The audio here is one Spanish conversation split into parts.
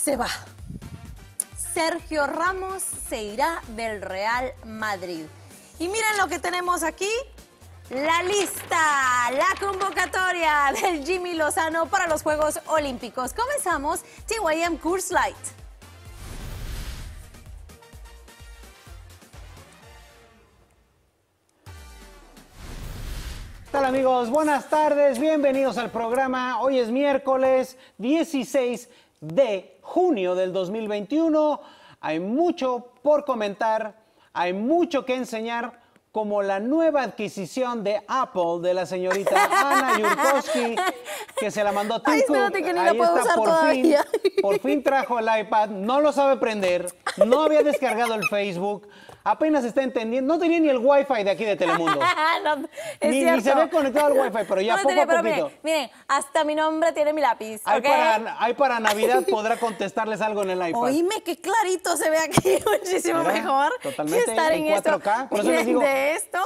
se va. Sergio Ramos se irá del Real Madrid. Y miren lo que tenemos aquí. La lista, la convocatoria del Jimmy Lozano para los Juegos Olímpicos. Comenzamos TYM Curse Light. ¿Qué tal amigos? Buenas tardes, bienvenidos al programa. Hoy es miércoles 16 de junio del 2021. Hay mucho por comentar, hay mucho que enseñar, como la nueva adquisición de Apple de la señorita Ana Yurkowski, que se la mandó Tim Ahí está, por fin, por fin trajo el iPad, no lo sabe prender, no había descargado el Facebook, apenas está entendiendo. No tenía ni el wifi de aquí de Telemundo. ni, se ve conectado al wifi, pero ya poco a poquito. Miren, hasta mi nombre tiene mi lápiz. Ahí, para, Navidad podrá contestarles algo en el iPad. Oíme, qué clarito se ve aquí, muchísimo mejor. Totalmente que estar en, en 4K. Por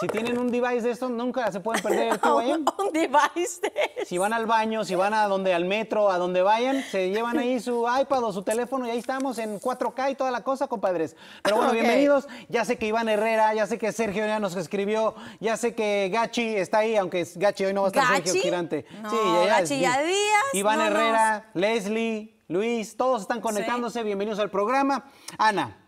si tienen un device de esto, nunca se pueden perder el eh? ahí. un device de Si van al baño, si van a donde, al metro, a donde vayan, se llevan ahí su iPad o su teléfono y ahí estamos en 4K y toda la cosa, compadres. Pero bueno, bienvenidos. Ya sé que Iván Herrera, ya sé que Sergio ya nos escribió, ya sé que Gachi está ahí, aunque Gachi hoy no va a estar Sergio Girante. sí, ya, Gachi ya Iván Herrera, Leslie, Luis, todos están conectándose. Bienvenidos al programa. Ana,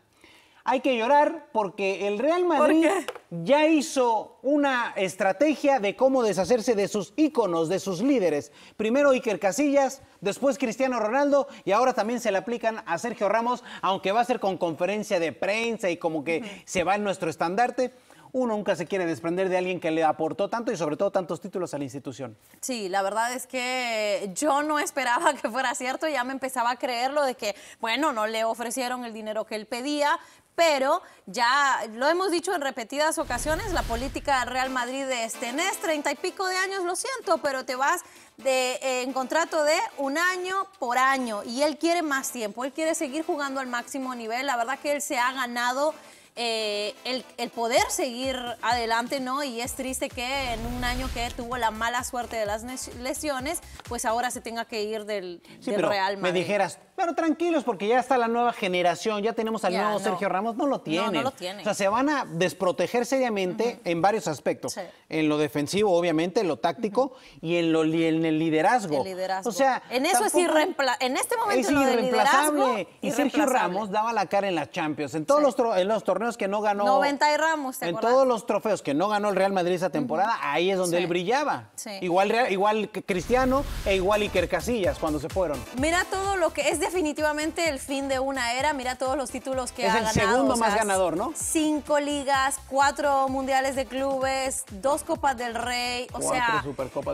hay que llorar porque el Real Madrid ya hizo una estrategia de cómo deshacerse de sus íconos, de sus líderes. Primero Iker Casillas, después Cristiano Ronaldo y ahora también se le aplican a Sergio Ramos, aunque va a ser con conferencia de prensa y como que se va en nuestro estandarte uno nunca se quiere desprender de alguien que le aportó tanto y sobre todo tantos títulos a la institución. Sí, la verdad es que yo no esperaba que fuera cierto, ya me empezaba a creerlo de que, bueno, no le ofrecieron el dinero que él pedía, pero ya lo hemos dicho en repetidas ocasiones, la política del Real Madrid de este treinta y pico de años, lo siento, pero te vas de, eh, en contrato de un año por año y él quiere más tiempo, él quiere seguir jugando al máximo nivel, la verdad que él se ha ganado eh, el, poder seguir adelante, ¿no? Y es triste que en un año que tuvo la mala suerte de las lesiones, pues ahora se tenga que ir del, Real Madrid. Me dijeras, pero tranquilos, porque ya está la nueva generación, ya tenemos al nuevo Sergio Ramos, no lo tiene. No, lo tiene. O sea, se van a desproteger seriamente en varios aspectos. En lo defensivo, obviamente, en lo táctico y en, en el liderazgo. El liderazgo. O sea, en eso es irreemplazable. En este momento es irreemplazable. y Sergio Ramos daba la cara en las Champions, en todos los, en los torneos que no ganó. 90 y Ramos, ¿te En todos los trofeos que no ganó el Real Madrid esa temporada, ahí es donde él brillaba. Igual, igual Cristiano e igual Iker Casillas cuando se fueron. Mira todo lo que es definitivamente el fin de una era. Mira todos los títulos que ha ganado. el segundo más ganador, ¿no? Cinco ligas, cuatro mundiales de clubes, dos Copas del Rey. O sea,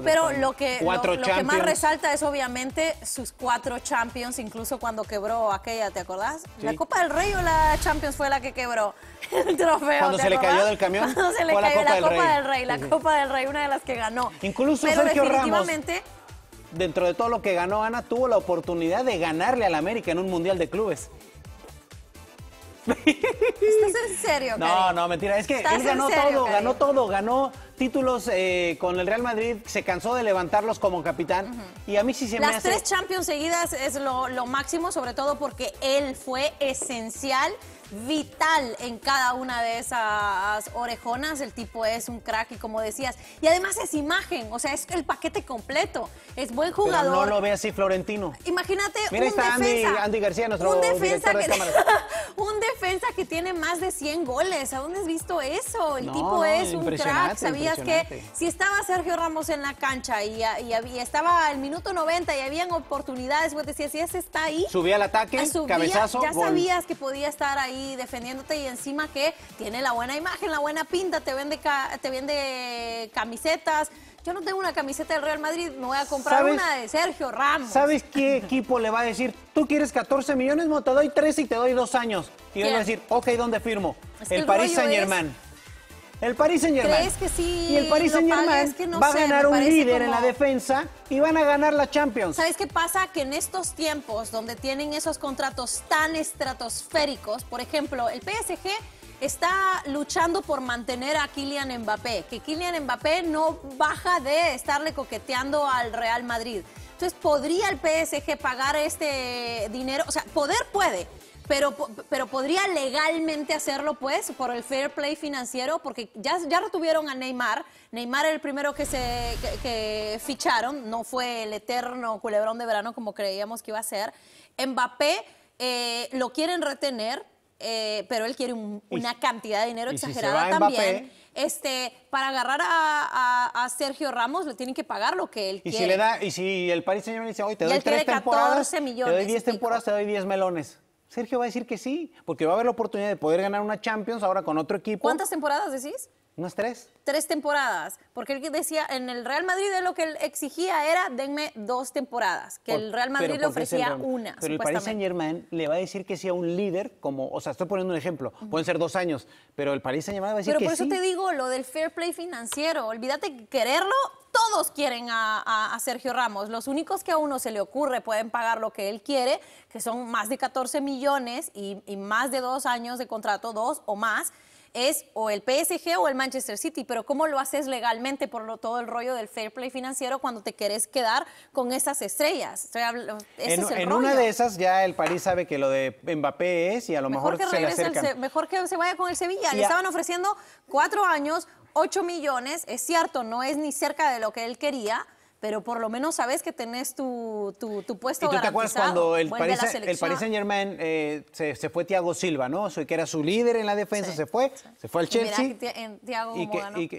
pero lo, que, que más resalta es obviamente sus cuatro Champions, incluso cuando quebró aquella, ¿te acordás? ¿La Copa del Rey o la Champions fue la que quebró el trofeo? Cuando se le cayó del camión. Cuando se le cayó la Copa, del, Rey. La Copa del Rey, una de las que ganó. Incluso pero definitivamente dentro de todo lo que ganó Ana, tuvo la oportunidad de ganarle al América en un Mundial de Clubes. ¿Estás en serio? No, no, mentira. Es que él ganó todo, ganó todo, ganó títulos eh, con el Real Madrid, se cansó de levantarlos como capitán. Y a mí sí se me hace. Las tres Champions seguidas es lo, lo máximo, sobre todo porque él fue esencial vital en cada una de esas orejonas. El tipo es un crack y como decías. Y además es imagen, o sea, es el paquete completo. Es buen jugador. no lo ve así Florentino. Imagínate un defensa. Andy, García, nuestro defensa que, un defensa que tiene más de 100 goles. ¿A dónde has visto eso? El tipo es un crack. ¿Sabías que si estaba Sergio Ramos en la cancha y, estaba el minuto 90 y habían oportunidades, pues decías, si ese está ahí. Subía al ataque, ah, cabezazo, Ya sabías que podía estar ahí defendiéndote y encima que tiene la buena imagen, la buena pinta, te vende, te vende camisetas. Yo no tengo una camiseta del Real Madrid, me voy a comprar una de Sergio Ramos. ¿Sabes qué equipo le va a decir, tú quieres 14 millones, no, te doy 3 y te doy 2 años? Y va a decir, ok, ¿dónde firmo? el, París Saint Germain. El Paris Saint ¿Crees que sí? Y el Paris Saint Germain va a ganar un líder en la defensa y van a ganar la Champions. ¿Sabes qué pasa? Que en estos tiempos donde tienen esos contratos tan estratosféricos, por ejemplo, el PSG está luchando por mantener a Kylian Mbappé, que Kylian Mbappé no baja de estarle coqueteando al Real Madrid. Entonces, ¿podría el PSG pagar este dinero? O sea, poder puede, pero, podría legalmente hacerlo, pues, por el fair play financiero, porque ya, ya retuvieron a Neymar. Neymar el primero que se ficharon, no fue el eterno culebrón de verano como creíamos que iba a ser. Mbappé eh, lo quieren retener, eh, pero él quiere una cantidad de dinero exagerada también. Este, para agarrar a, Sergio Ramos le tienen que pagar lo que él quiere. Si le da, y si el Paris Saint Germain dice, hoy te doy tres temporadas, millones, te doy 10 temporadas, te doy 10 melones. Sergio va a decir que sí, porque va a haber la oportunidad de poder ganar una Champions ahora con otro equipo. ¿Cuántas temporadas decís? ¿Unas tres? Tres temporadas, porque él decía, en el Real Madrid de lo que él exigía era, denme dos temporadas, que el Real Madrid le ofrecía una. Pero el Paris Saint Germain le va a decir que sea un líder, como, o sea, estoy poniendo un ejemplo, pueden ser dos años, pero el Paris Saint Germain va a decir pero que Pero por eso te digo lo del fair play financiero, olvídate que quererlo todos quieren a, Sergio Ramos. Los únicos que a uno se le ocurre pueden pagar lo que él quiere, que son más de 14 millones y, y, más de dos años de contrato, dos o más es o el PSG o el Manchester City, pero ¿cómo lo haces legalmente por todo el rollo del fair play financiero cuando te quieres quedar con esas estrellas? en, una de esas ya el París sabe que lo de Mbappé es y a lo mejor, mejor que se le mejor que se vaya con el Sevilla. Le estaban ofreciendo cuatro años, ocho millones, es cierto, no es ni cerca de lo que él quería, pero por lo menos sabes que tenés tu, tu, tu puesto ¿Y tú te acuerdas cuando el Paris, Saint Germain eh, se, se, fue Thiago Silva, ¿no? soy que era su líder en la defensa, se fue, se fue al Chelsea. Y en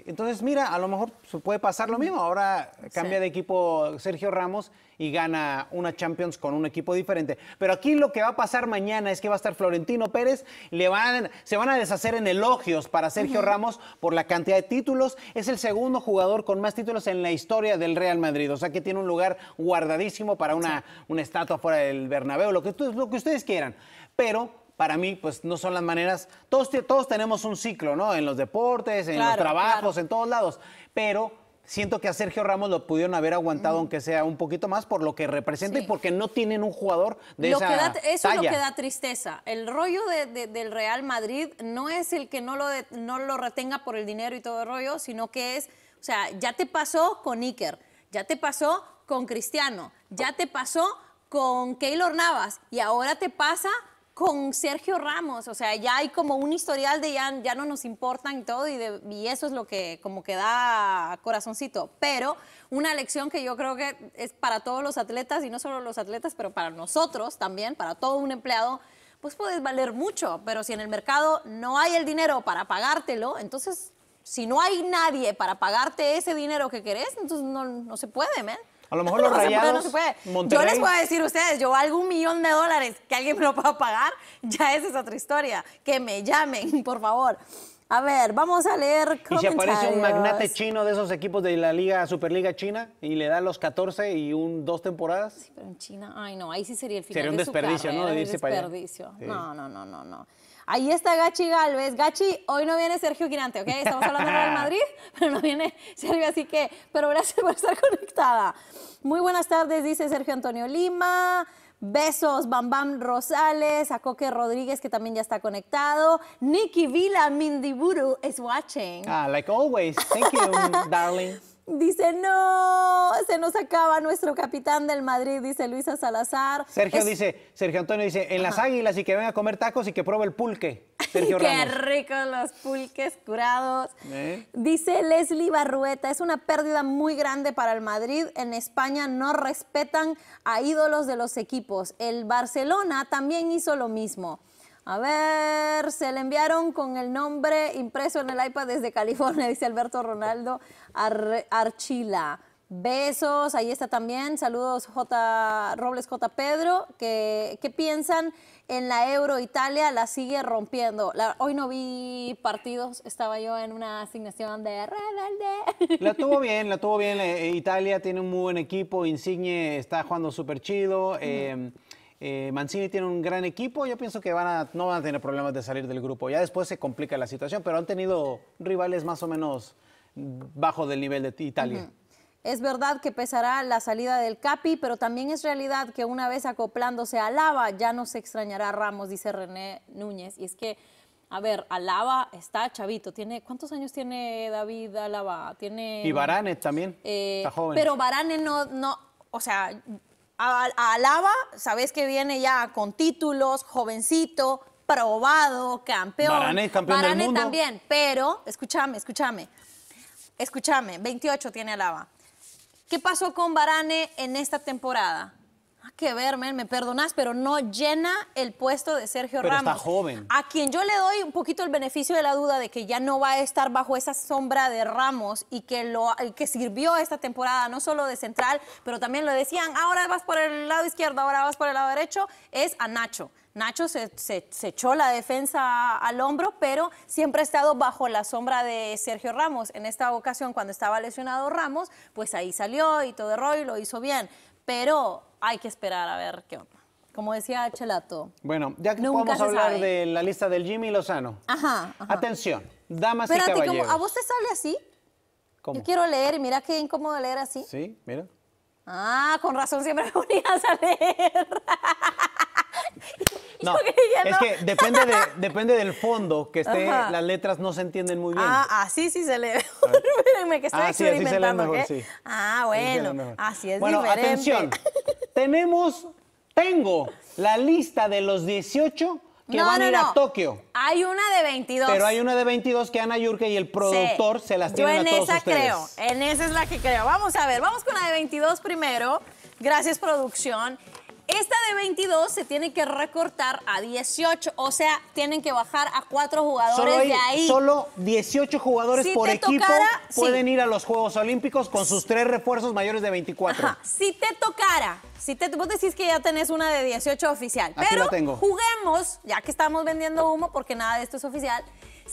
entonces, mira, a lo mejor puede pasar lo mismo. Ahora cambia de equipo Sergio Ramos y gana una Champions con un equipo diferente. Pero aquí lo que va a pasar mañana es que va a estar Florentino Pérez, le van, se van a deshacer en elogios para Sergio Ramos por la cantidad de títulos. Es el segundo jugador con más títulos en la historia del Real Madrid, o sea que tiene un lugar guardadísimo para una, una estatua fuera del Bernabéu, lo que, lo que ustedes quieran. Pero para mí, pues no son las maneras. Todos, todos tenemos un ciclo, ¿no? En los deportes, en los trabajos, en todos lados. Pero Siento que a Sergio Ramos lo pudieron haber aguantado, aunque sea un poquito más, por lo que representa y porque no tienen un jugador de lo esa que Eso es lo que da tristeza. El rollo del Real Madrid no es el que no lo, no lo retenga por el dinero y todo el rollo, sino que es, o sea, ya te pasó con Iker, ya te pasó con Cristiano, ya te pasó con Keylor Navas y ahora te pasa con Sergio Ramos, o sea, ya hay como un historial de ya, ya no nos importan y todo, y, eso es lo que como que da corazoncito. Pero una lección que yo creo que es para todos los atletas, y no solo los atletas, pero para nosotros también, para todo un empleado, pues puedes valer mucho, pero si en el mercado no hay el dinero para pagártelo, entonces si no hay nadie para pagarte ese dinero que querés, entonces no, no se puede, ¿me? A lo mejor los rayados. Yo les voy a decir a ustedes, yo valgo un millón de dólares, que alguien me lo pueda pagar, ya esa es otra historia. Que me llamen, por favor. A ver, vamos a leer comentarios. ¿Y si aparece un magnate chino de esos equipos de la Liga Superliga China y le da los 14 y un dos temporadas? Sí, pero en China, ay no, ahí sí sería el final Sería un de desperdicio, su carrera, ¿no? un desperdicio. No, no, no, no, no. Ahí está Gachi Galvez. Gachi, hoy no viene Sergio Quirante, ¿ok? Estamos hablando de Madrid, pero no viene Sergio, así que, pero gracias por estar conectada. Muy buenas tardes, dice Sergio Antonio Lima. Besos, Bam Bam Rosales, a Coque Rodríguez, que también ya está conectado. Nikki Vila Mindiburu is watching. Ah, like always. Thank you, darling. Dice, no, se nos acaba nuestro capitán del Madrid, dice Luisa Salazar. Sergio dice, Sergio Antonio dice, en las águilas y que venga a comer tacos y que pruebe el pulque. Sergio Qué ricos los pulques curados. ¿Eh? Dice Leslie Barrueta, es una pérdida muy grande para el Madrid. En España no respetan a ídolos de los equipos. El Barcelona también hizo lo mismo. A ver, se le enviaron con el nombre impreso en el iPad desde California, dice Alberto Ronaldo Archila. Besos, ahí está también. Saludos J. Robles J. Pedro. ¿Qué, piensan en la Euro Italia? La sigue rompiendo. hoy no vi partidos, estaba yo en una asignación de La tuvo bien, la tuvo bien. Eh, eh, Italia tiene un muy buen equipo. Insigne está jugando súper chido. Eh, Mancini tiene un gran equipo, yo pienso que no van a tener problemas de salir del grupo. Ya después se complica la situación, pero han tenido rivales más o menos bajo del nivel de Italia. Es verdad que pesará la salida del Capi, pero también es realidad que una vez acoplándose a Lava ya no se extrañará Ramos, dice René Núñez. Y es que, a ver, Alaba está chavito, tiene ¿cuántos años tiene David Alaba? Tiene Y Barane también. Eh, está joven. Pero Barane no no, o sea, a, Alaba, sabes que viene ya con títulos, jovencito, probado, campeón. Barane, campeón del mundo. también, pero escúchame, escúchame. Escúchame, 28 tiene Alaba. ¿Qué pasó con Barane en esta temporada? Ah, que ver, me perdonas, pero no llena el puesto de Sergio pero Ramos. Está joven. A quien yo le doy un poquito el beneficio de la duda de que ya no va a estar bajo esa sombra de Ramos y que lo que sirvió esta temporada no solo de central, pero también lo decían, ahora vas por el lado izquierdo, ahora vas por el lado derecho, es a Nacho. Nacho se, echó la defensa al hombro, pero siempre ha estado bajo la sombra de Sergio Ramos. En esta ocasión, cuando estaba lesionado Ramos, pues ahí salió y todo el rollo lo hizo bien pero hay que esperar a ver qué onda. Como decía Chelato. Bueno, ya que vamos a hablar de la lista del Jimmy Lozano. Ajá. Atención, damas y caballeros. Espérate, ¿a vos te sale así? ¿Cómo? Yo quiero leer y mira qué incómodo leer así. Sí, mira. Ah, con razón siempre me ponías a leer. No, es que depende, del fondo que esté, las letras no se entienden muy bien. Ah, así sí se lee ah, mejor. que estoy ah, Ah, bueno, así es bueno, atención. Tenemos, tengo la lista de los 18 que van a ir a Tokio. Hay una de 22. Pero hay una de 22 que Ana Yurke y el productor se las tienen Yo en esa creo, en esa es la que creo. Vamos a ver, vamos con la de 22 primero. Gracias, producción. Esta de 22 se tiene que recortar a 18, o sea, tienen que bajar a cuatro jugadores de ahí. Solo 18 jugadores por equipo pueden ir a los Juegos Olímpicos con sus tres refuerzos mayores de 24. Si te tocara, si te, vos decís que ya tenés una de 18 oficial, pero juguemos, ya que estamos vendiendo humo porque nada de esto es oficial,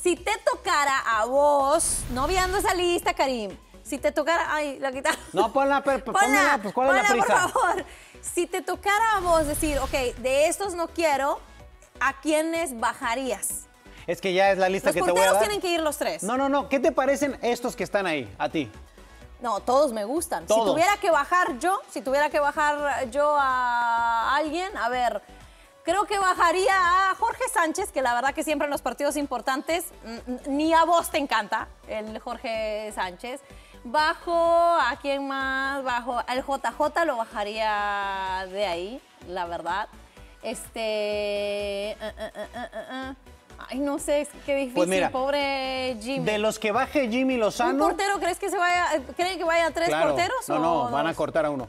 si te tocara a vos, no viendo esa lista, Karim, si te tocara, ay, la No, ponla, ponla, ponla, pues, ¿cuál es la prisa? por favor. Si te tocara a vos decir, ok, de estos no quiero, ¿a quiénes bajarías? Es que ya es la lista que te voy a dar. tienen que ir los tres. No, no, no. ¿Qué te parecen estos que están ahí, a ti? No, todos me gustan. Si tuviera que bajar yo, si tuviera que bajar yo a alguien, a ver, creo que bajaría a Jorge Sánchez, que la verdad que siempre en los partidos importantes, mm, mm, ni a vos te encanta el Jorge Sánchez. Bajo, ¿a quién más? Bajo, el JJ lo bajaría de ahí, la verdad. Este... Eh, eh, eh, Ay, no sé, qué difícil, pues pobre Jimmy. De los que baje Jimmy Lozano... ¿Un portero crees que se vaya, cree que vaya a tres porteros? No, o no, van a cortar a uno.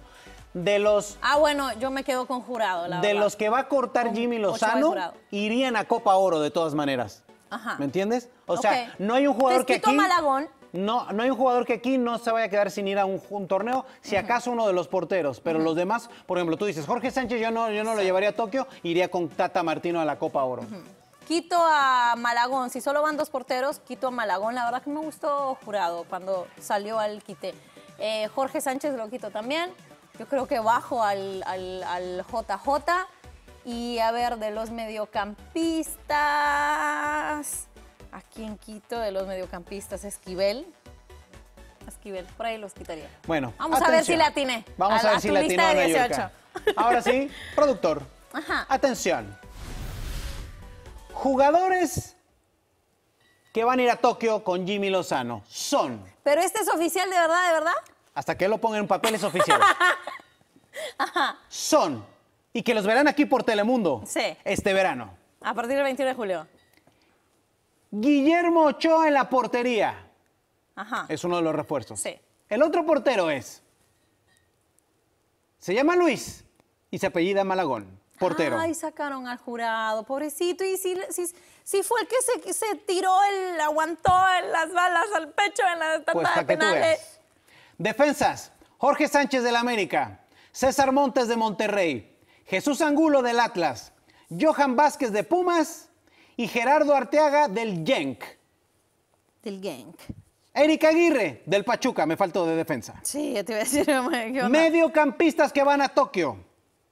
De los... Ah, bueno, yo me quedo con Jurado, la De los que va a cortar Jimmy Lozano, irían a Copa Oro, de todas maneras. Ajá. ¿Me entiendes? O sea, no hay un jugador que aquí no, no hay un jugador que aquí no se vaya a quedar sin ir a un, torneo, si acaso uno de los porteros, pero los demás, por ejemplo, tú dices, Jorge Sánchez, yo no, yo no lo llevaría a Tokio, iría con Tata Martino a la Copa Oro. Quito a Malagón, si solo van dos porteros, quito a Malagón. La verdad que me gustó Jurado cuando salió al quite. Eh, Jorge Sánchez lo quito también. Yo creo que bajo al, al JJ. Y a ver, de los mediocampistas aquí en Quito de los mediocampistas Esquivel. Esquivel, por ahí los quitaría. Bueno, vamos a ver si la tiene. Vamos a, ver si la de 18. Ahora sí, productor. Ajá. Atención. Jugadores que van a ir a Tokio con Jimmy Lozano son. Pero este es oficial de verdad, de verdad. Hasta que lo pongan en papel es oficial. Ajá. Son. Y que los verán aquí por Telemundo. Sí. Este verano. A partir del 21 de julio. Guillermo Ochoa en la portería. Ajá. Es uno de los refuerzos. Sí. El otro portero es. Se llama Luis y se apellida Malagón. Portero. Ay, sacaron al jurado, pobrecito. Y si, fue el que se, se tiró, el, aguantó las balas al pecho en la estatua pues, de penales. Defensas. Jorge Sánchez del América. César Montes de Monterrey. Jesús Angulo del Atlas. Johan Vázquez de Pumas y Gerardo Arteaga del Genk. Del Genk. Erika Aguirre del Pachuca, me faltó de defensa. Sí, yo te iba a decir. Mediocampistas que van a Tokio.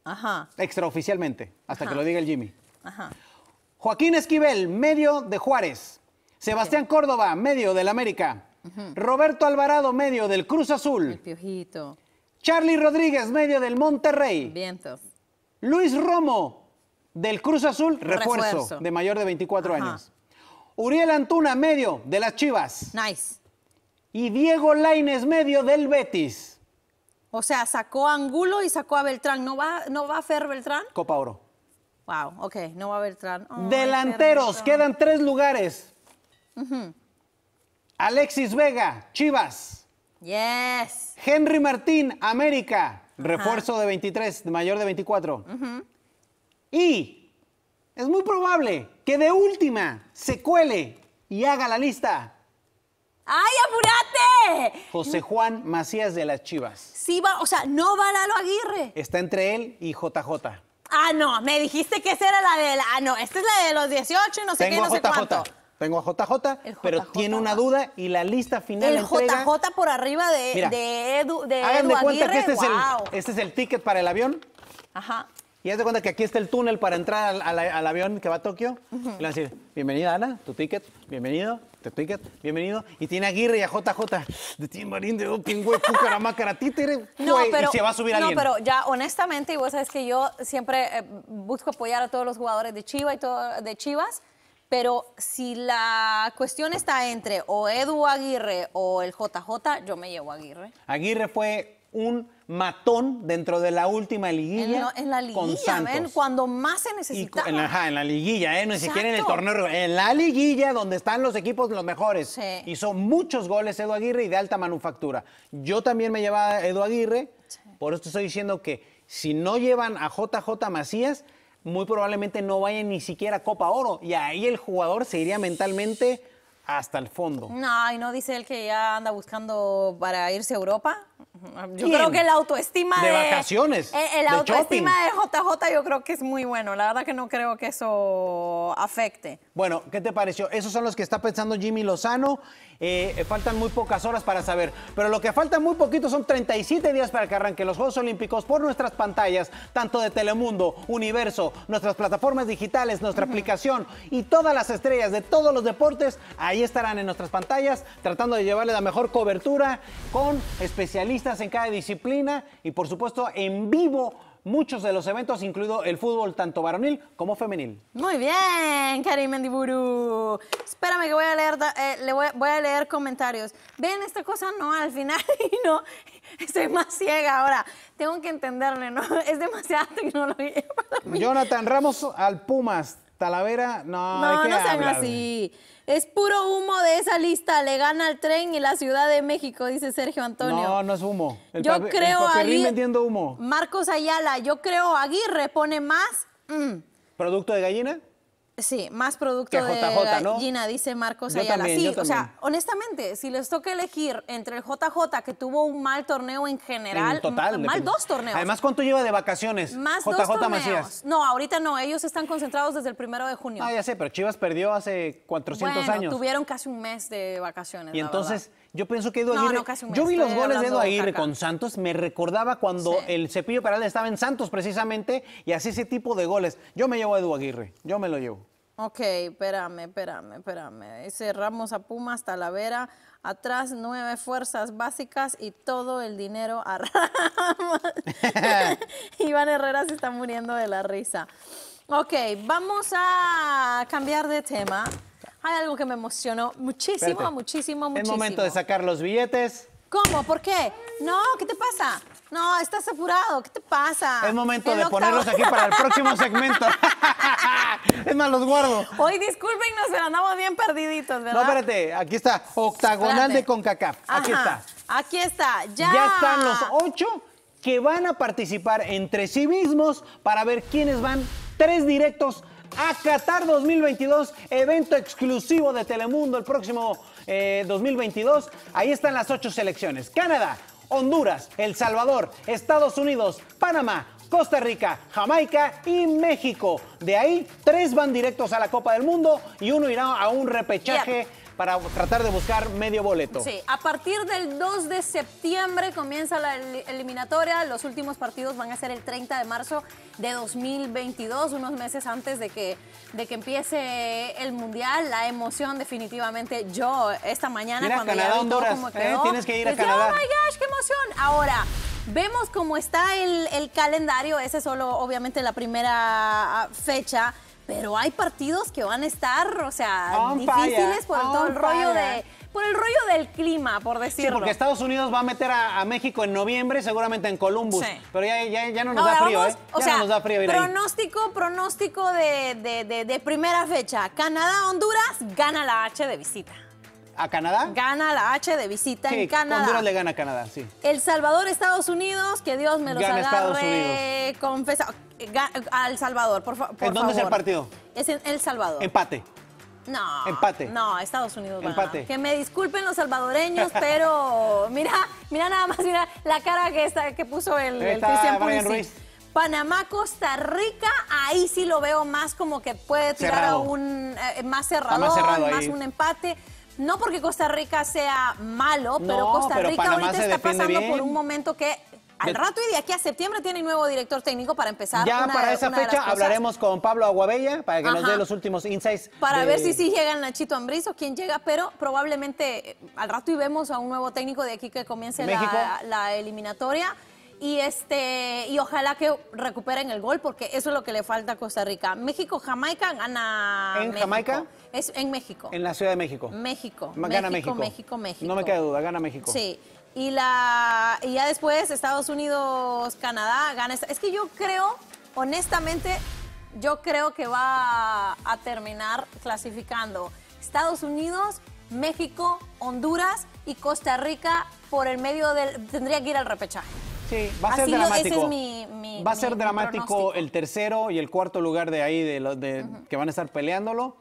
Ajá. Extraoficialmente, hasta que lo diga el Jimmy. Ajá. Joaquín Esquivel, medio de Juárez. Sebastián Córdoba, medio del América. Roberto Alvarado, medio del Cruz Azul. El Piojito. Charlie Rodríguez, medio del Monterrey. Vientos. Luis Romo, del Cruz Azul, refuerzo, de mayor de 24 años. Uriel Antuna, medio, de las Chivas. Nice. Y Diego Laines, medio, del Betis. O sea, sacó a Angulo y sacó a Beltrán. ¿No va, no va a Fer Beltrán? Copa Oro. Wow, ok, no va a Beltrán. Delanteros, quedan tres lugares. Alexis Vega, Chivas. Yes. Henry Martín, América. Refuerzo de 23, mayor de 24. Y es muy probable que de última se cuele y haga la lista. ¡Ay, apurate! José Juan Macías de las Chivas. Sí, va, o sea, no va Lalo Aguirre. Está entre él y JJ. Ah, no, me dijiste que esa era la de la. Ah, no, esta es la de los 18 y no sé qué, no sé JJ. cuánto. Tengo a JJ, pero tiene una duda y la lista final. El JJ por arriba de, Edu. que este, es el, este es el ticket para el avión. Ajá. Y haz de cuenta que aquí está el túnel para entrar al, avión que va a Tokio. Y le van a decir, bienvenida Ana, tu ticket, bienvenido, tu ticket, bienvenido. Y tiene a Aguirre y a JJ de Marín, de no, pero, se va a subir alguien. No, pero ya honestamente, y vos sabes que yo siempre eh, busco apoyar a todos los jugadores de Chivas y todo, de Chivas, pero si la cuestión está entre o Edu Aguirre o el JJ, yo me llevo a Aguirre. Aguirre fue un matón dentro de la última liguilla. En, la liguilla, ¿ven? cuando más se necesita en, la, liguilla, ¿eh? ni siquiera en el torneo. En la liguilla, donde están los equipos los mejores. Hizo muchos goles Edu Aguirre y de alta manufactura. Yo también me llevaba a Edu Aguirre, por esto estoy diciendo que si no llevan a JJ Macías, muy probablemente no vayan ni siquiera a Copa Oro. Y ahí el jugador se iría mentalmente hasta el fondo. No, y no dice él que ya anda buscando para irse a Europa. Yo creo que la autoestima de, vacaciones, el, eh, eh, autoestima de JJ yo creo que es muy bueno. La verdad que no creo que eso afecte. Bueno, ¿qué te pareció? Esos son los que está pensando Jimmy Lozano. Eh, faltan muy pocas horas para saber, pero lo que falta muy poquito son 37 días para que arranquen los Juegos Olímpicos por nuestras pantallas, tanto de Telemundo, Universo, nuestras plataformas digitales, nuestra aplicación y todas las estrellas de todos los deportes ahí estarán en nuestras pantallas tratando de llevarle la mejor cobertura con especialistas listas en cada disciplina y por supuesto en vivo muchos de los eventos, incluido el fútbol tanto varonil como femenil. Muy bien, Karim Mendiburu. Espérame que voy a leer, eh, le voy, a leer comentarios. Ven, esta cosa no, al final y no, estoy más ciega ahora. Tengo que entenderle, ¿no? Es demasiada tecnología Jonathan Ramos al Pumas. Talavera, no. No, no sean así. Es puro humo de esa lista. Le gana al tren y la Ciudad de México, dice Sergio Antonio. No, no es humo. yo creo Aguirre. Marcos Ayala, yo creo Aguirre pone más. Mm. ¿Producto de gallina? Sí, más producto JJ, de ¿no? Gina, dice Marcos Ayala. sí, o sea, honestamente, si les toca elegir entre el JJ, que tuvo un mal torneo en general, mal dos torneos. Además, ¿cuánto lleva de vacaciones? Más JJ dos Macías. No, ahorita no, ellos están concentrados desde el primero de junio. Ah, ya sé, pero Chivas perdió hace 400 bueno, años. tuvieron casi un mes de vacaciones. Y entonces, yo pienso que Edu Aguirre... No, casi un mes, yo vi los goles de Edu Aguirre con Santos, me recordaba cuando el Cepillo Peralta estaba en Santos precisamente y hacía ese tipo de goles. Yo me llevo a Edu Aguirre, yo me lo llevo. Ok, espérame, espérame, espérame. Cerramos a Puma la vera, atrás nueve fuerzas básicas y todo el dinero a Ramos. Iván Herrera se está muriendo de la risa. Ok, vamos a cambiar de tema. Hay algo que me emocionó muchísimo, muchísimo, muchísimo. Es momento de sacar los billetes. ¿Cómo? ¿Por qué? No, ¿qué te pasa? No, estás apurado. ¿Qué te pasa? Es momento de ponerlos aquí para el próximo segmento. es más, los guardo. Hoy disculpen, nos andamos bien perdiditos, ¿verdad? No, espérate. Aquí está. Octagonal de CONCACAF. Aquí está. Aquí está. Ya. Ya están los ocho que van a participar entre sí mismos para ver quiénes van tres directos a Qatar 2022, evento exclusivo de Telemundo el próximo 2022. Eh, Ahí están las ocho selecciones. Canadá, Honduras, El Salvador, Estados Unidos, Panamá, Costa Rica, Jamaica y México. De ahí, tres van directos a la Copa del Mundo y uno irá a un repechaje para tratar de buscar medio boleto. Sí, a partir del 2 de septiembre comienza la eliminatoria. Los últimos partidos van a ser el 30 de marzo de 2022, unos meses antes de que, de que empiece el Mundial. La emoción definitivamente yo esta mañana cuando Canadá, ya eh, tienes que ir a Canadá. oh my gosh, qué emoción. Ahora, vemos cómo está el, el calendario. Esa es solo obviamente la primera ah, fecha pero hay partidos que van a estar, o sea, difíciles por todo el rollo de por el rollo del clima, por decirlo. Sí, porque Estados Unidos va a meter a, México en noviembre, seguramente en Columbus. Pero ya, no nos da frío, ¿eh? Ya o sea, nos da frío. pronóstico, pronóstico de, de primera fecha. Canadá-Honduras gana la H de visita. ¿A Canadá? Gana la H de visita en Canadá. Honduras le gana a Canadá, sí. El Salvador, Estados Unidos, que Dios me los agarre. Confesa. Al Salvador, por, favor ¿En ¿Dónde es el partido? Es en El Salvador. Empate. No. Empate. No, Estados Unidos. Empate. Que me disculpen los salvadoreños, pero mira, mira nada más, mira la cara que, está, que puso el, el Cristian Ruiz. Panamá, Costa Rica, ahí sí lo veo más como que puede tirar a un eh, más cerrador, cerrado más un empate. No porque Costa Rica sea malo, pero Costa Rica ahorita está pasando por un momento que al rato y de aquí a septiembre tiene nuevo director técnico para empezar. Ya para esa fecha hablaremos con Pablo Aguabella para que nos dé los últimos insights. Para ver si sí llega el Nachito Ambriz o quién llega, pero probablemente eh, al rato y vemos a un nuevo técnico de aquí que comience la, la eliminatoria y este y ojalá que recuperen el gol porque eso es lo que le falta a Costa Rica. México Jamaica gana ¿En Jamaica? Es en México. En la Ciudad de México. México. Gana México, México, México, México. No me queda duda, gana México. Sí. Y la y ya después Estados Unidos Canadá gana. Es que yo creo, honestamente, yo creo que va a terminar clasificando Estados Unidos, México, Honduras y Costa Rica por el medio del tendría que ir al repechaje va a ser dramático. va a ser dramático el tercero y el cuarto lugar de ahí, de, que van a estar peleándolo.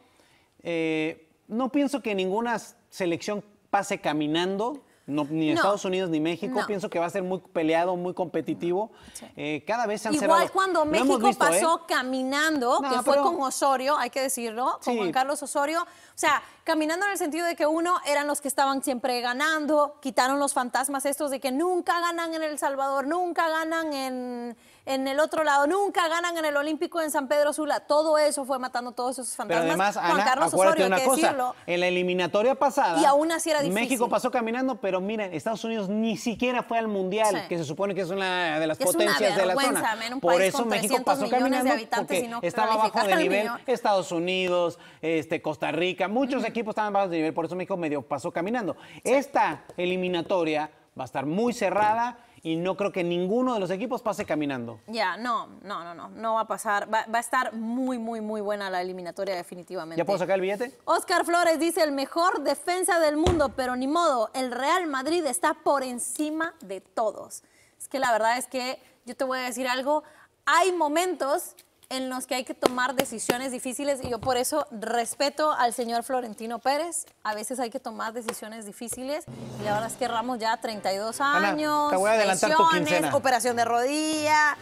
Eh, no pienso que ninguna selección pase caminando ni Estados Unidos ni México. Pienso que va a ser muy peleado, muy competitivo. Eh, cada vez se han Igual cuando México ¿eh? pasó caminando, que fue con Osorio, hay que decirlo, con Juan Carlos Osorio. O sea, caminando en el sentido de que uno eran los que estaban siempre ganando, quitaron los fantasmas estos de que nunca ganan en El Salvador, nunca ganan en en el otro lado, nunca ganan en el Olímpico en San Pedro Sula. Todo eso fue matando todos esos fantasmas. Pero además, Juan Carlos Osorio, una que cosa, decirlo. En la eliminatoria pasada, y aún así era México pasó caminando, pero miren, Estados Unidos ni siquiera fue al Mundial, que se supone que es una de las potencias de la zona. Por eso con México pasó caminando porque estaba bajo de nivel Estados Unidos, este, Costa Rica, muchos equipos estaban bajo de nivel, por eso México medio pasó caminando. Esta eliminatoria va a estar muy cerrada y no creo que ninguno de los equipos pase caminando. Ya, no, no, no, no, no va a pasar. Va, va a estar muy, muy, muy buena la eliminatoria definitivamente. ¿Ya puedo sacar el billete? Oscar Flores dice el mejor defensa del mundo, pero ni modo, el Real Madrid está por encima de todos. Es que la verdad es que yo te voy a decir algo, hay momentos en los que hay que tomar decisiones difíciles y yo por eso respeto al señor Florentino Pérez. A veces hay que tomar decisiones difíciles y la verdad es que Ramos ya 32 años, Ana, de rodilla,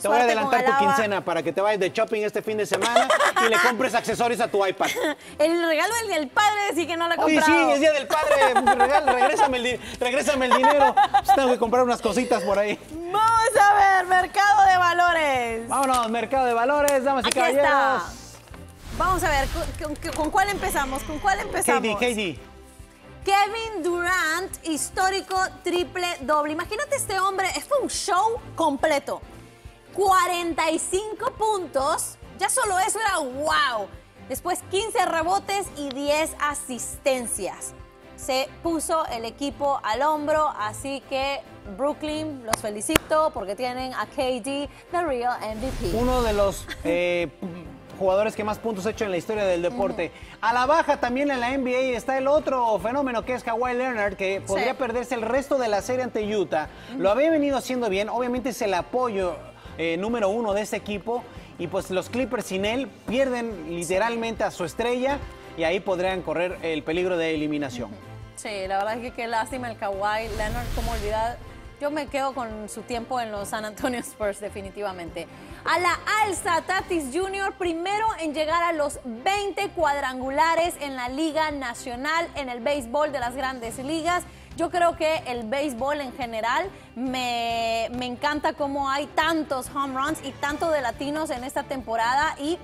te voy a adelantar tu quincena para que te vayas de shopping este fin de semana y le compres accesorios a tu iPad. El regalo del del padre, sí que no lo he sí, es día del padre. Pues, regalo, regrésame, el dinero. Pues, tengo que comprar unas cositas por ahí. Vamos a ver, mercado de valores. Vámonos, mercado de valores, damas y Vamos a ver, ¿con, cuál empezamos? ¿Con cuál empezamos? Katie, Katie. Kevin Durant, histórico triple doble. Imagínate este hombre, fue un show completo. 45 puntos. Ya solo eso era wow. Después 15 rebotes y 10 asistencias. Se puso el equipo al hombro, así que Brooklyn, los felicito porque tienen a KD, the real MVP. Uno de los eh, jugadores que más puntos ha hecho en la historia del deporte. A la baja también en la NBA está el otro fenómeno que es Kawhi Leonard, que podría perderse el resto de la serie ante Utah. Lo había venido haciendo bien, obviamente es el apoyo eh, número uno de ese equipo. Y pues los Clippers sin él pierden literalmente a su estrella y ahí podrían correr el peligro de eliminación. Sí, la verdad es que qué lástima el Kawhi Leonard, como olvidar. Yo me quedo con su tiempo en los San Antonio Spurs, definitivamente. A la alza, Tatis Jr., primero en llegar a los 20 cuadrangulares en la Liga Nacional en el béisbol de las grandes ligas. Yo creo que el béisbol en general me, encanta cómo hay tantos home runs y tanto de latinos en esta temporada y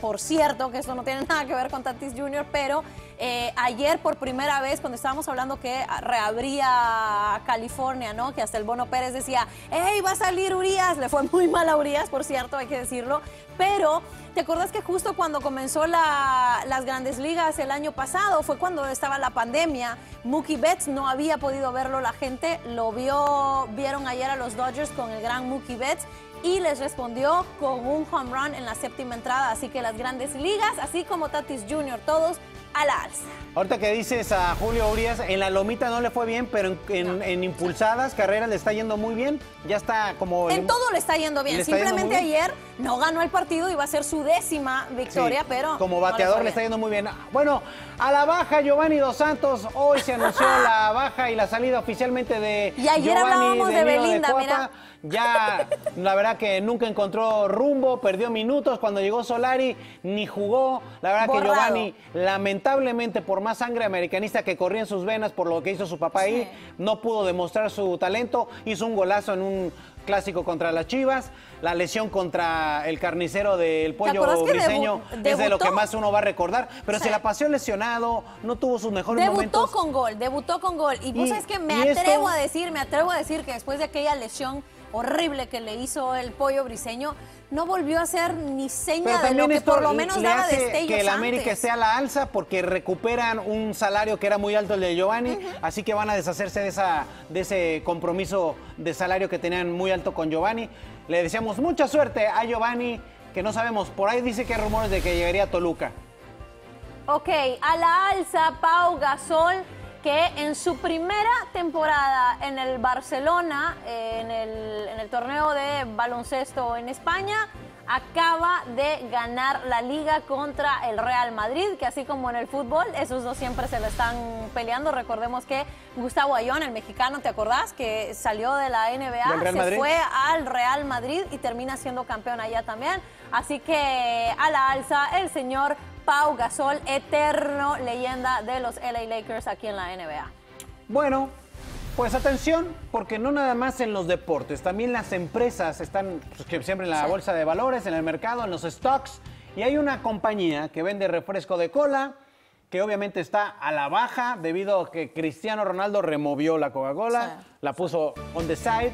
por cierto, que eso no tiene nada que ver con Tatis Jr., pero eh, ayer por primera vez, cuando estábamos hablando que reabría California, ¿no? Que hasta el Bono Pérez decía, ¡Ey, va a salir Urias! Le fue muy mal a Urias, por cierto, hay que decirlo. Pero, ¿te acuerdas que justo cuando comenzó las grandes ligas el año pasado, fue cuando estaba la pandemia? Mookie Betts no había podido verlo la gente, lo vio, vieron ayer a los Dodgers con el gran Mookie Betts y les respondió con un home run en la séptima entrada. Así que las grandes ligas, así como Tatis Jr., todos a la alza. Ahorita que dices a Julio Urias, en la lomita no le fue bien, pero en, impulsadas carreras le está yendo muy bien. Ya está como... En todo le está yendo bien. Simplemente ayer no ganó el partido, y va a ser su décima victoria, pero. Como bateador le está yendo muy bien. Bueno, a la baja Giovanni Dos Santos. Hoy se anunció la baja y la salida oficialmente de. Y ayer Giovanni, de, Belinda, mira. Ya, la verdad que nunca encontró rumbo, perdió minutos. Cuando llegó Solari, ni jugó. La verdad que Giovanni, lamentablemente, por más sangre americanista que corría en sus venas por lo que hizo su papá ahí, no pudo demostrar su talento. Hizo un golazo en un clásico contra las Chivas, la lesión contra el carnicero del pollo briseño es de lo que más uno va a recordar, pero si se la pasó lesionado, no tuvo sus mejores momentos. Debutó con gol, debutó con gol. Y, vos pues es que me atrevo a decir, me atrevo a decir que después de aquella lesión horrible que le hizo el pollo briseño, no volvió a ser ni seña de lo que por lo menos daba que el América esté a la alza porque recuperan un salario que era muy alto el de Giovanni, así que van a deshacerse de, esa, de ese compromiso de salario que tenían muy alto con Giovanni. Le deseamos mucha suerte a Giovanni, que no sabemos, por ahí dice que hay rumores de que llegaría a Toluca. Ok, a la alza, Pau Gasol que en su primera temporada en el Barcelona, en el, torneo de baloncesto en España, acaba de ganar la liga contra el Real Madrid, que así como en el fútbol, esos dos siempre se lo están peleando. Recordemos que Gustavo Ayón, el mexicano, ¿te acordás? Que salió de la NBA, se fue al Real Madrid y termina siendo campeón allá también. Así que a la alza el señor Pau Gasol, eterno leyenda de los LA Lakers aquí en la NBA. Bueno, pues atención, porque no nada más en los deportes, también las empresas están pues, siempre en la bolsa de valores, en el mercado, en los stocks. Y hay una compañía que vende refresco de cola, que obviamente está a la baja debido a que Cristiano Ronaldo removió la Coca-Cola, la puso on the side.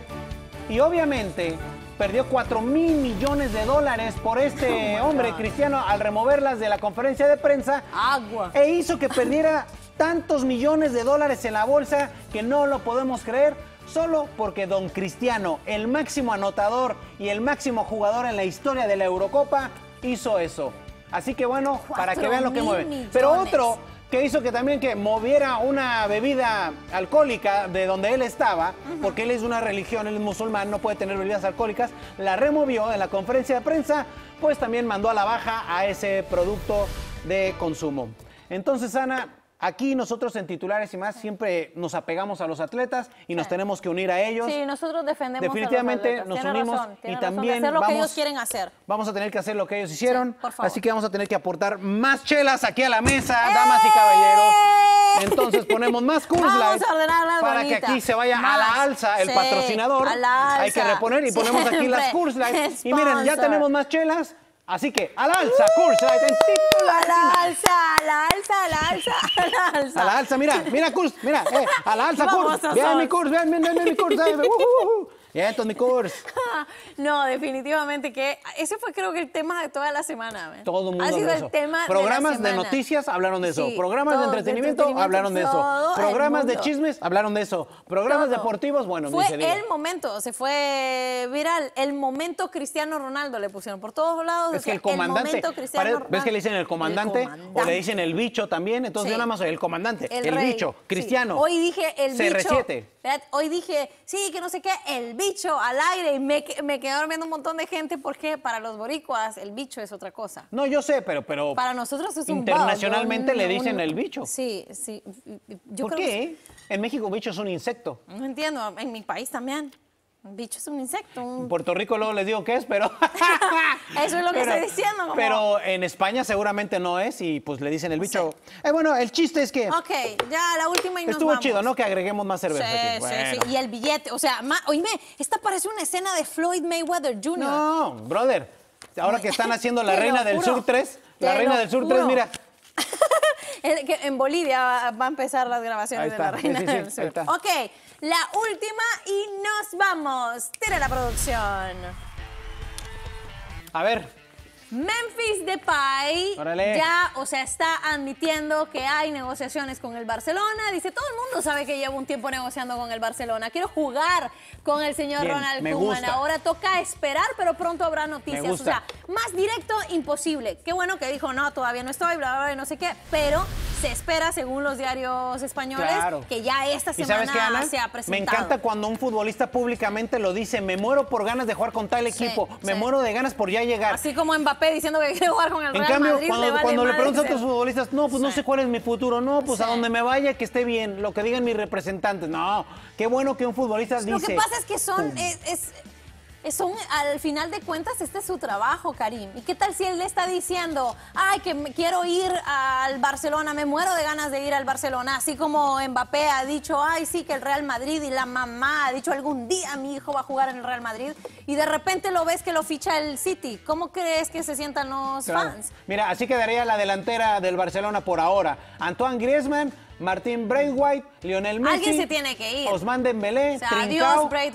Y obviamente perdió 4 mil millones de dólares por este oh hombre cristiano al removerlas de la conferencia de prensa. Agua. E hizo que perdiera tantos millones de dólares en la bolsa que no lo podemos creer. Solo porque Don Cristiano, el máximo anotador y el máximo jugador en la historia de la Eurocopa, hizo eso. Así que bueno, para que vean lo que mueve. Pero otro que hizo que también que moviera una bebida alcohólica de donde él estaba, porque él es una religión, él es musulmán, no puede tener bebidas alcohólicas, la removió en la conferencia de prensa, pues también mandó a la baja a ese producto de consumo. Entonces, Ana, Aquí nosotros en titulares y más siempre nos apegamos a los atletas y nos tenemos que unir a ellos. Sí, nosotros defendemos. Definitivamente los nos unimos y también hacer lo que ellos quieren hacer. Vamos a tener que hacer lo que ellos hicieron. así que vamos a tener que aportar más chelas aquí a la mesa, damas y caballeros. ¡Eh! Entonces ponemos más Coors para que aquí se vaya a la alza el patrocinador. Hay que reponer y ponemos aquí las Coors Y miren, ya tenemos más chelas Así que, al alza, uh, A la alza, a la alza, al la alza, a la alza. A la alza, mira, mira, Kurz, mira, eh, a la alza, Kurz. Vean mi Kurz, vean, vean, vean mi Kurz. Eh, uh, uh, uh. Ya, Tony mi no, definitivamente que ese fue creo que el tema de toda la semana. Todo el mundo. Ha sido el tema Programas de, la de noticias hablaron de eso. Programas de entretenimiento, hablaron de eso. Programas de chismes hablaron de eso. Programas deportivos, bueno, fue el momento, se fue viral. El momento Cristiano Ronaldo le pusieron por todos lados. que el comandante. ¿Ves que le dicen el comandante, O le dicen el bicho también. Entonces yo nada más el comandante. El, bicho, Cristiano. Hoy dije el bicho. CR7. Hoy dije, sí, que no sé qué, el bicho bicho al aire y me, me durmiendo un montón de gente porque para los boricuas el bicho es otra cosa. No, yo sé, pero... pero para nosotros es Internacionalmente le dicen el bicho. Sí, sí. ¿Por qué? Eh? En México bicho es un insecto. No entiendo, en mi país también. Bicho es un insecto. En Puerto Rico luego les digo qué es, pero... Eso es lo que estoy diciendo. Pero en España seguramente no es y pues le dicen el bicho. Eh, bueno, el chiste es que... Ok, ya la última y nos Estuvo chido, ¿no? Que agreguemos más cerveza. Sí, sí, sí. Y el billete, o sea, oíme, esta parece una escena de Floyd Mayweather Jr. No, brother. Ahora que están haciendo la Reina del Sur 3, la Reina del Sur 3, mira... en Bolivia va a empezar las grabaciones de la Reina del Sur. Ok la última y nos vamos. Tira la producción. A ver, Memphis Depay ya, o sea, está admitiendo que hay negociaciones con el Barcelona. Dice, todo el mundo sabe que llevo un tiempo negociando con el Barcelona. Quiero jugar con el señor Ronald Koeman. Ahora toca esperar, pero pronto habrá noticias. O sea, más directo imposible. Qué bueno que dijo, no, todavía no estoy, bla, bla, bla, no sé qué. Pero se espera, según los diarios españoles, que ya esta semana se ha presentado. Me encanta cuando un futbolista públicamente lo dice, me muero por ganas de jugar con tal equipo, me muero de ganas por ya llegar. Así como Mbappé diciendo que quiero jugar con el en Real cambio, Madrid. Cuando, le, le preguntan a otros futbolistas, no, pues no sé cuál es mi futuro, no, pues a donde me vaya que esté bien, lo que digan mis representantes. No, qué bueno que un futbolista dice. Lo que pasa es que son, son, al final de cuentas, este es su trabajo, Karim. ¿Y qué tal si él le está diciendo, ay, que me, quiero ir al Barcelona, me muero de ganas de ir al Barcelona? Así como Mbappé ha dicho, ay, sí, que el Real Madrid y la mamá ha dicho, algún día mi hijo va a jugar en el Real Madrid. Y de repente lo ves que lo ficha el City. ¿Cómo crees que se sientan los fans? Mira, así quedaría la delantera del Barcelona por ahora. Antoine Griezmann Martín Braithwaite, Lionel Messi. Alguien se tiene que ir. Osman Dembélé,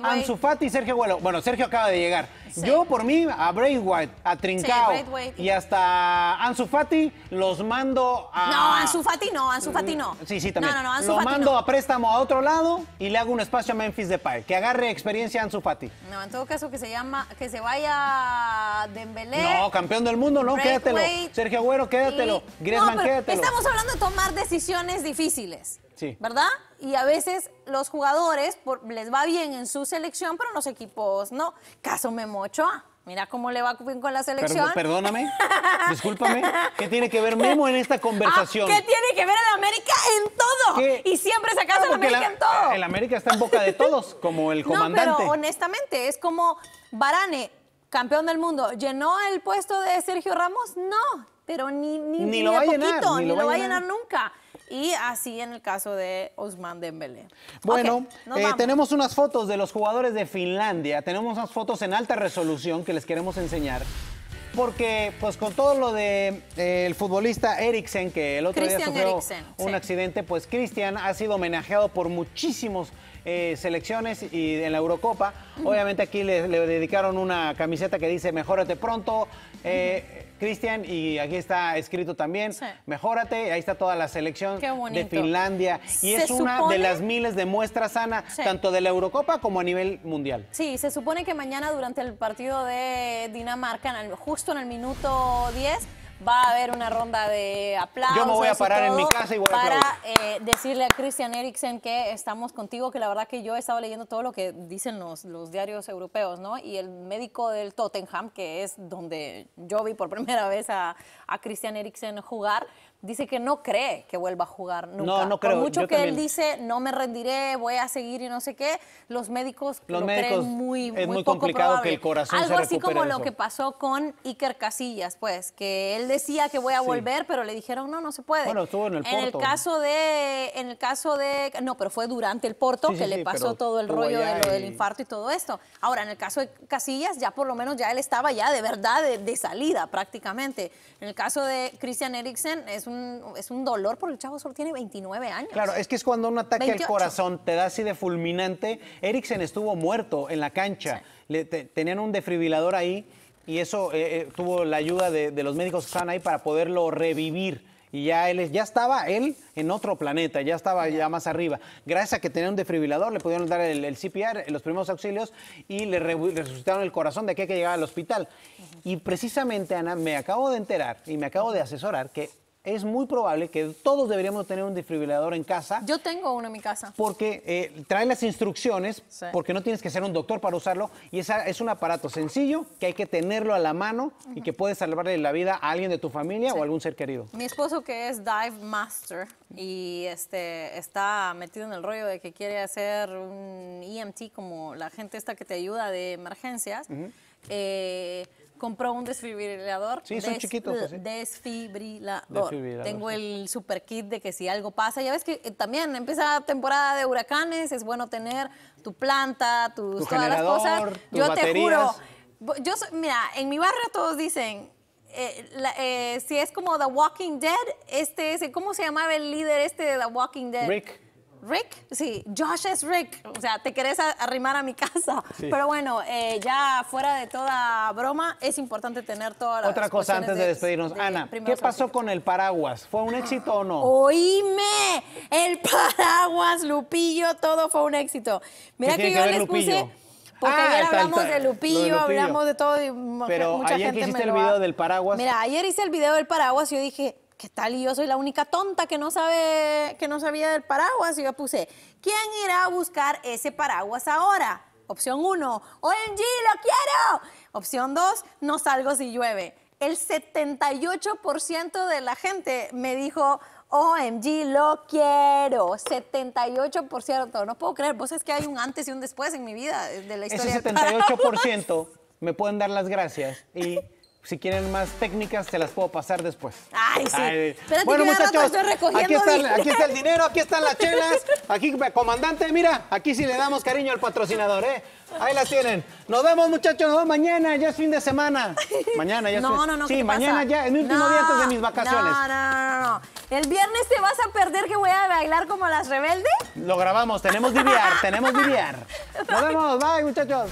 Ansu y Sergio Huelo. Bueno, Sergio acaba de llegar. Yo por mí a White, a Trincao y hasta Ansu Fati los mando a... No, Ansu Fati no, Ansu Fati no. Sí, sí, también. No, no, no, Ansu mando a préstamo a otro lado y le hago un espacio a Memphis Depay. Que agarre experiencia Ansu Fati. No, en todo caso que se llama, que se vaya Dembélé. No, campeón del mundo, no, quédate quédatelo. Sergio Agüero, quédatelo. Y... quédatelo. Estamos hablando de tomar decisiones difíciles. Sí. ¿Verdad? Y a veces los jugadores les va bien en su selección, pero los equipos no. Caso Memo Ochoa. Mira cómo le va bien con la selección. perdóname, discúlpame. ¿Qué tiene que ver Memo en esta ah, conversación? ¿Qué tiene que ver el América en todo? Y siempre sacas casa ah, el América en todo. El América está en boca de todos, como el comandante. No, pero honestamente, es como Barane, campeón del mundo, ¿llenó el puesto de Sergio Ramos? No pero ni, ni, lo va a poquito, llenar, ni, lo, va a llenar nunca. Y así en el caso de Osman Dembélé. Bueno, eh, tenemos unas fotos de los jugadores de Finlandia, tenemos unas fotos en alta resolución que les queremos enseñar. Porque, pues, con todo lo de eh, el futbolista Eriksen, que el otro día sufrió un accidente, pues Cristian ha sido homenajeado por muchísimas eh, selecciones y en la Eurocopa. Obviamente aquí le, dedicaron una camiseta que dice Mejórate pronto. Cristian, y aquí está escrito también, mejórate, ahí está toda la selección de Finlandia. Y es una de las miles de muestras, sana, tanto de la Eurocopa como a nivel mundial. Sí, se supone que mañana durante el partido de Dinamarca, justo en el minuto 10, Va a haber una ronda de aplausos. Yo me voy a parar en mi casa y Para eh, decirle a Christian Eriksen que estamos contigo, que la verdad que yo he estado leyendo todo lo que dicen los, diarios europeos, ¿no? Y el médico del Tottenham, que es donde yo vi por primera vez a, a Christian Eriksen jugar, dice que no cree que vuelva a jugar nunca. No, creo. Por mucho que él dice, no me rendiré, voy a seguir y no sé qué, los médicos lo creen muy, muy, poco complicado que el corazón Algo así como lo que pasó con Iker Casillas, pues, que él decía que voy a volver, pero le dijeron, no, no se puede. Bueno, estuvo en el Porto. el caso de, en el caso de, no, pero fue durante el Porto que le pasó todo el rollo del infarto y todo esto. Ahora, en el caso de Casillas, ya por lo menos ya él estaba ya de verdad de, de salida prácticamente. En el caso de Christian Eriksen, es es un dolor porque el chavo solo tiene 29 años. Claro, es que es cuando un ataque al corazón te da así de fulminante. Eriksen estuvo muerto en la cancha. Le, tenían un defibrilador ahí y eso eh, eh, tuvo la ayuda de, los médicos que estaban ahí para poderlo revivir. Y ya él ya estaba él en otro planeta, ya estaba ya más arriba. Gracias a que tenía un defibrilador, le pudieron dar el, CPR, los primeros auxilios, y le, resucitaron el corazón de que que llegaba al hospital. Y precisamente, Ana, me acabo de enterar y me acabo de asesorar que es muy probable que todos deberíamos tener un desfibrilador en casa. Yo tengo uno en mi casa. Porque eh, trae las instrucciones, porque no tienes que ser un doctor para usarlo, y es, es un aparato sencillo que hay que tenerlo a la mano y que puede salvarle la vida a alguien de tu familia o algún ser querido. Mi esposo que es dive master y este, está metido en el rollo de que quiere hacer un EMT como la gente esta que te ayuda de emergencias compró un desfibrilador. Sí, son chiquitos. desfibrilador. Tengo el super kit de que si algo pasa, ya ves que eh, también empieza temporada de huracanes, es bueno tener tu planta, tus, todas las cosas. Yo te juro. Yo, mira, en mi barrio todos dicen, eh, eh, si es como The Walking Dead, este ¿cómo se llamaba el líder este de The Walking Dead? Rick. Rick, sí, Josh es Rick. O sea, te querés arrimar a mi casa. Pero bueno, eh, ya fuera de toda broma, es importante tener toda la. Otra cosa antes de, despedirnos. Ana, ¿qué pasó con el paraguas? ¿Fue un éxito o no? ¡Oíme! El paraguas, Lupillo, todo fue un éxito. Mira que yo le les puse. Porque ah, ayer hablamos de, Lupillo, hablamos de todo. Pero mucha ayer gente que hiciste el video del paraguas. Mira, ayer hice el video del paraguas y yo dije, ¿qué tal? Y yo soy la única tonta que no sabe, que no sabía del paraguas. Y yo puse, ¿quién irá a buscar ese paraguas ahora? Opción 1, OMG, lo quiero. Opción 2, no salgo si llueve. El 78% de la gente me dijo, OMG, lo quiero. 78%. No puedo creer. Vos es que hay un antes y un después en mi vida de la historia. Ese 78% me pueden dar las gracias. Y si quieren más técnicas, te las puedo pasar después. Ay, sí. bueno, muchachos, aquí está, el, dinero, aquí están las chelas. Aquí, comandante, mira, aquí sí le damos cariño al patrocinador, ¿eh? Ahí las tienen. Nos vemos, muchachos. Nos vemos mañana. Ya es fin de semana. Mañana ya es No, fin... no, no. Sí, mañana ya. en mi último día antes de mis vacaciones. No, no, no, El viernes te vas a perder que voy a bailar como las rebeldes. Lo grabamos. Tenemos diviar. tenemos diviar. Nos vemos. Bye, muchachos.